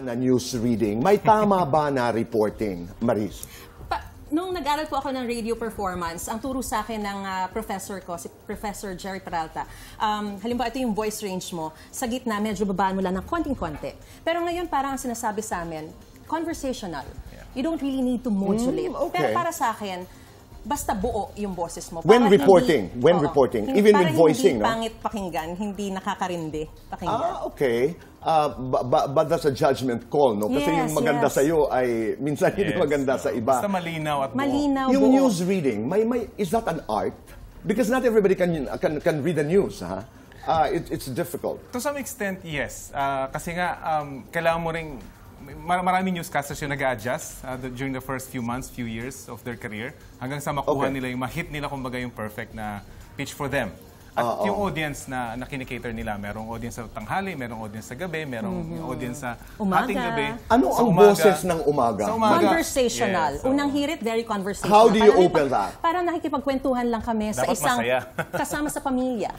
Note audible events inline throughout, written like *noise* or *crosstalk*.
na news reading? May tama ba na reporting, Maris? nung nag-aral po ako ng radio performance, ang turo sa akin ng uh, professor ko, si Professor Jerry Peralta, um, halimbawa ito yung voice range mo, sa gitna medyo babaan mo lang ng konting-konti. Pero ngayon parang ang sinasabi sa amin, conversational. You don't really need to modulate. Mm, okay. Pero para sa akin, basta buo yung boses mo. Para When reporting, hindi, when oo, reporting, hindi, even with voicing, hindi no? pangit pakinggan, hindi nakakarindi pakinggan. Ah, okay. Uh, but, but that's a judgment call, no? Kasi yes, yung maganda yes. sa'yo ay minsan yes. hindi maganda sa iba. Basta malinaw at buo. Malinaw, yung buo. news reading, may, may, is that an art? Because not everybody can, can, can read the news, ha? Uh, it, it's difficult. To some extent, yes. Uh, kasi nga, um, kailangan mo ring mar- maraming newscasters yung nag adjust uh, during the first few months, few years of their career hanggang sa makuha okay. nila yung ma-hit nila kumbaga yung perfect na pitch for them. At uh, yung oh. audience na, na kinikater nila, merong audience sa tanghali, merong audience sa gabi, merong mm-hmm. audience sa umaga. ating gabi. Ano ang umaga, boses ng umaga? Sa umaga. Conversational. Yes, so. Unang hirit, very conversational. How do you parang open that? Parang nakikipagkwentuhan lang kami Dapat sa isang *laughs* kasama sa pamilya.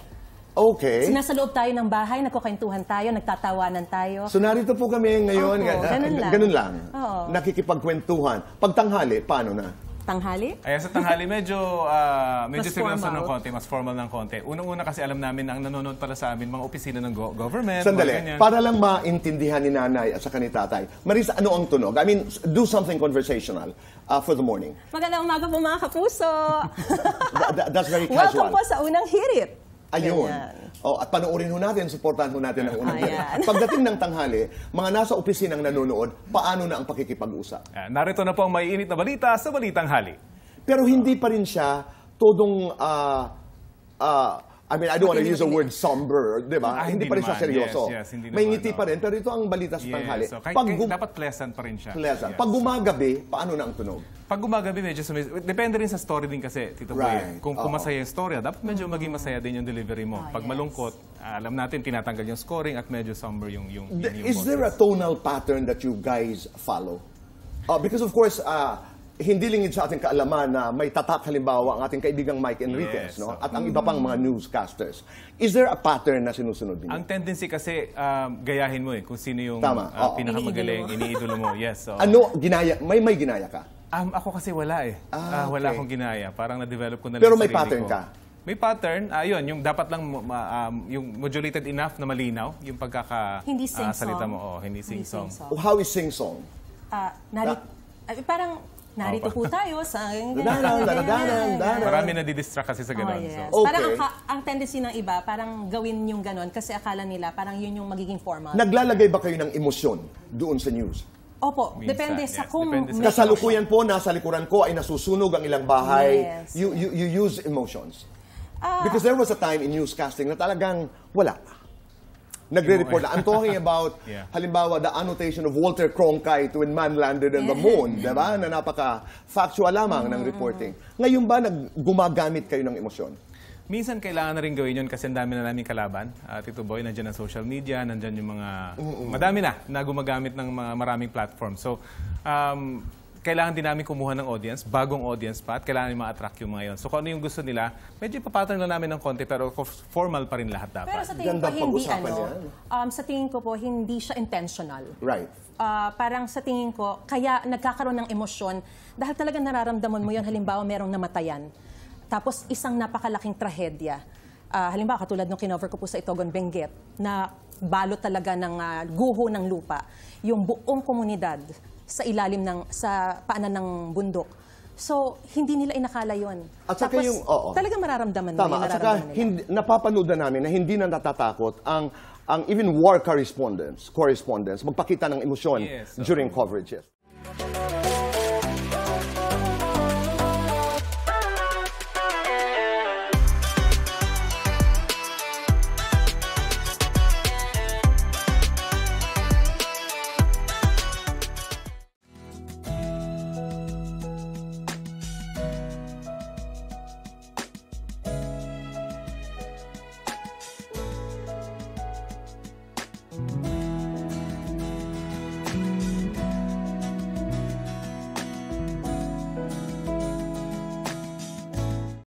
Okay. loob tayo ng bahay, nagkukwentuhan tayo, nagtatawanan tayo. So narito po kami ngayon. Opo, ganun lang. Ganun lang. Oo. Nakikipagkwentuhan. Pagtanghali, paano na? Tanghali? Ayan, sa tanghali, medyo, uh, medyo Mas seryoso formal. ng konti, mas formal ng konti. Unang-una kasi alam namin ang nanonood pala sa amin, mga opisina ng go- government, mga Sandali, ganyan. para lang maintindihan ni nanay at saka ni tatay. Marisa, ano ang tunog? I mean, do something conversational uh, for the morning. Magandang umaga po mga kapuso! Th- *laughs* th- that's very casual. Welcome po sa unang hirit. Ayun. Oh, at panoorin ho natin, suportahan ho natin ang unang Ayan. pagdating ng tanghali, mga nasa opisinang nanonood, paano na ang pakikipag-usap? Narito na po ang maiinit na balita sa Balitang Hali. Pero hindi pa rin siya todong ah, ah, I mean, I don't want to use the word somber, di ba? Ah, hindi, pa rin siya seryoso. Yes, yes, hindi May ngiti no. pa rin, pero ito ang balita sa yes, tanghali. So, kahit, Pag kahit, dapat pleasant pa rin siya. Pleasant. Yes. Pag gumagabi, paano na ang tunog? Pag gumagabi, medyo sumis... Depende rin sa story din kasi, Tito right. Boy. Kung, kung masaya yung story, ah, dapat medyo maging masaya din yung delivery mo. Ah, Pag malungkot, ah, alam natin, tinatanggal yung scoring at medyo somber yung... yung, yung, yung Is there a tonal pattern that you guys follow? Uh, because of course, uh, hindi lingid sa ating kaalaman na may tatak halimbawa ang ating kaibigang Mike Enriquez yes, no? at ang iba pang mga newscasters. Is there a pattern na sinusunod niyo? Ang tendency kasi um, gayahin mo eh kung sino yung Tama. Uh, pinakamagaling, iniidolo mo. Yes. So. Ano, ginaya, may may ginaya ka? Um, ako kasi wala eh. Ah, Ah, wala akong ginaya. Parang na-develop ko na lang Pero may pattern ko. ka? May pattern. Ayun, ah, yung dapat lang mo- um, yung modulated enough na malinaw yung pagkaka Hindi ah, sing-song. salita mo. Oh, hindi sing-song. sing How is sing-song? Ah, nari- Ah, parang narito po tayo sa... *laughs* Danan, danan, danan. Marami na didistract kasi sa oh, ganun. Oh, yes. so. okay. Parang ang, ang tendency ng iba, parang gawin yung ganun kasi akala nila parang yun yung magiging formal. Naglalagay ba kayo ng emosyon doon sa news? Opo, Minsan, depende yes. sa kung... Depende sa kasalukuyan po, nasa likuran ko ay nasusunog ang ilang bahay. Yes. You, you, you use emotions. Uh, Because there was a time in newscasting na talagang wala nagre-report na. I'm talking about, *laughs* yeah. halimbawa, the annotation of Walter Cronkite when man landed on the moon, di ba? Na napaka-factual lamang ng mm. reporting. Ngayon ba, nag gumagamit kayo ng emosyon? Minsan kailangan na rin gawin yun kasi ang dami na namin kalaban. Uh, Tito Boy, nandiyan ang social media, nandiyan yung mga... Mm-mm. Madami na na gumagamit ng mga maraming platform. So, um, kailangan din namin kumuha ng audience, bagong audience pa, at kailangan namin ma-attract yung mga yon. So kung ano yung gusto nila, medyo ipapatern lang namin ng konti, pero formal pa rin lahat dapat. Pero sa tingin Ganda ko, hindi ano, yan. um, sa tingin ko po, hindi siya intentional. Right. Uh, parang sa tingin ko, kaya nagkakaroon ng emosyon dahil talaga nararamdaman mo yon halimbawa merong namatayan. Tapos isang napakalaking trahedya. Uh, halimbawa, katulad nung kinover ko po sa Itogon Benguet, na balot talaga ng uh, guho ng lupa. Yung buong komunidad sa ilalim ng sa paanan ng bundok. So, hindi nila inakala yon. At saka Tapos, yung, oo. Talaga mararamdaman nila. Tama, at saka hindi, napapanood na namin na hindi na natatakot ang, ang even war correspondents, correspondents magpakita ng emosyon yes, so. during coverages.